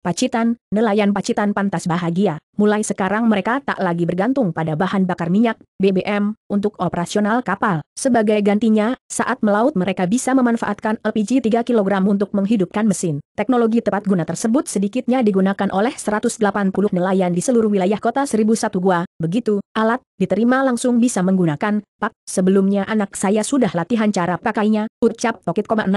Pacitan, nelayan Pacitan pantas bahagia mulai sekarang mereka tak lagi bergantung pada bahan bakar minyak, BBM, untuk operasional kapal. Sebagai gantinya, saat melaut mereka bisa memanfaatkan LPG 3 kg untuk menghidupkan mesin. Teknologi tepat guna tersebut sedikitnya digunakan oleh 180 nelayan di seluruh wilayah kota 1001 Gua. Begitu, alat, diterima langsung bisa menggunakan, Pak, sebelumnya anak saya sudah latihan cara pakainya, ucap Tokit 60,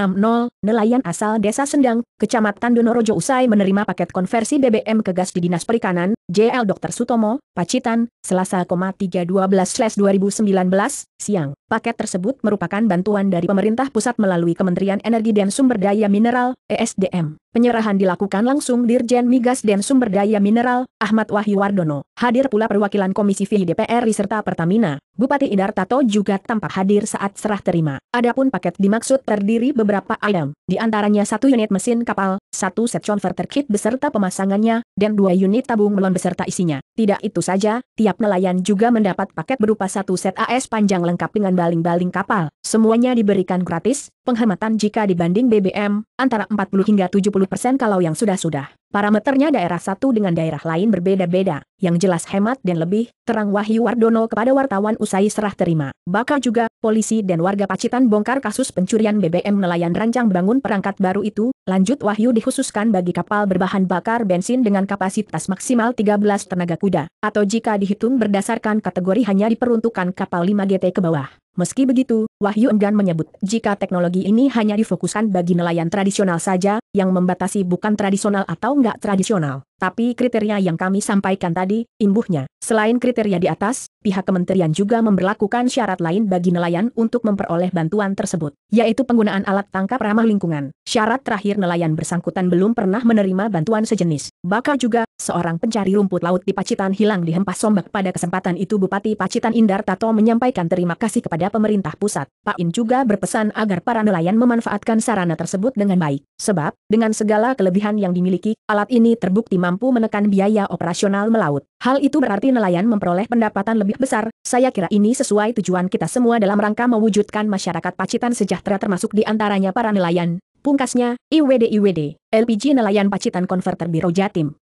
nelayan asal desa Sendang, Kecamatan Donorojo usai menerima paket konversi BBM ke gas di Dinas Perikanan, J BL Dr. Sutomo, Pacitan, Selasa, 3.12.2019, 2019 siang. Paket tersebut merupakan bantuan dari pemerintah pusat melalui Kementerian Energi dan Sumber Daya Mineral, ESDM. Penyerahan dilakukan langsung Dirjen Migas dan Sumber Daya Mineral, Ahmad Wahyu Wardono. Hadir pula perwakilan Komisi VI DPR serta Pertamina. Bupati Idar Tato juga tampak hadir saat serah terima. Adapun paket dimaksud terdiri beberapa item, di antaranya satu unit mesin kapal, satu set converter kit beserta pemasangannya, dan dua unit tabung melon beserta isinya. Tidak itu saja, tiap nelayan juga mendapat paket berupa satu set AS panjang lengkap dengan baling baling kapal, semuanya diberikan gratis, penghematan jika dibanding BBM, antara 40 hingga 70 persen kalau yang sudah-sudah. Parameternya daerah satu dengan daerah lain berbeda-beda, yang jelas hemat dan lebih, terang Wahyu Wardono kepada wartawan usai serah terima. Bakal juga, polisi dan warga Pacitan bongkar kasus pencurian BBM nelayan rancang bangun perangkat baru itu, lanjut Wahyu dikhususkan bagi kapal berbahan bakar bensin dengan kapasitas maksimal 13 tenaga kuda, atau jika dihitung berdasarkan kategori hanya diperuntukkan kapal 5 GT ke bawah. Meski begitu, Wahyu enggan menyebut jika teknologi teknologi ini hanya difokuskan bagi nelayan tradisional saja, yang membatasi bukan tradisional atau nggak tradisional. Tapi kriteria yang kami sampaikan tadi, imbuhnya, selain kriteria di atas, pihak kementerian juga memperlakukan syarat lain bagi nelayan untuk memperoleh bantuan tersebut, yaitu penggunaan alat tangkap ramah lingkungan. Syarat terakhir nelayan bersangkutan belum pernah menerima bantuan sejenis. Bakal juga, seorang pencari rumput laut di Pacitan hilang dihempas sombak pada kesempatan itu Bupati Pacitan Indar Tato menyampaikan terima kasih kepada pemerintah pusat. Pak In juga berpesan agar para nelayan memanfaatkan sarana tersebut dengan baik, sebab, dengan segala kelebihan yang dimiliki, alat ini terbukti mampu menekan biaya operasional melaut. Hal itu berarti nelayan memperoleh pendapatan lebih besar, saya kira ini sesuai tujuan kita semua dalam rangka mewujudkan masyarakat Pacitan sejahtera termasuk di antaranya para nelayan. Pungkasnya, IWD-IWD, LPG Nelayan Pacitan Konverter Biro Jatim.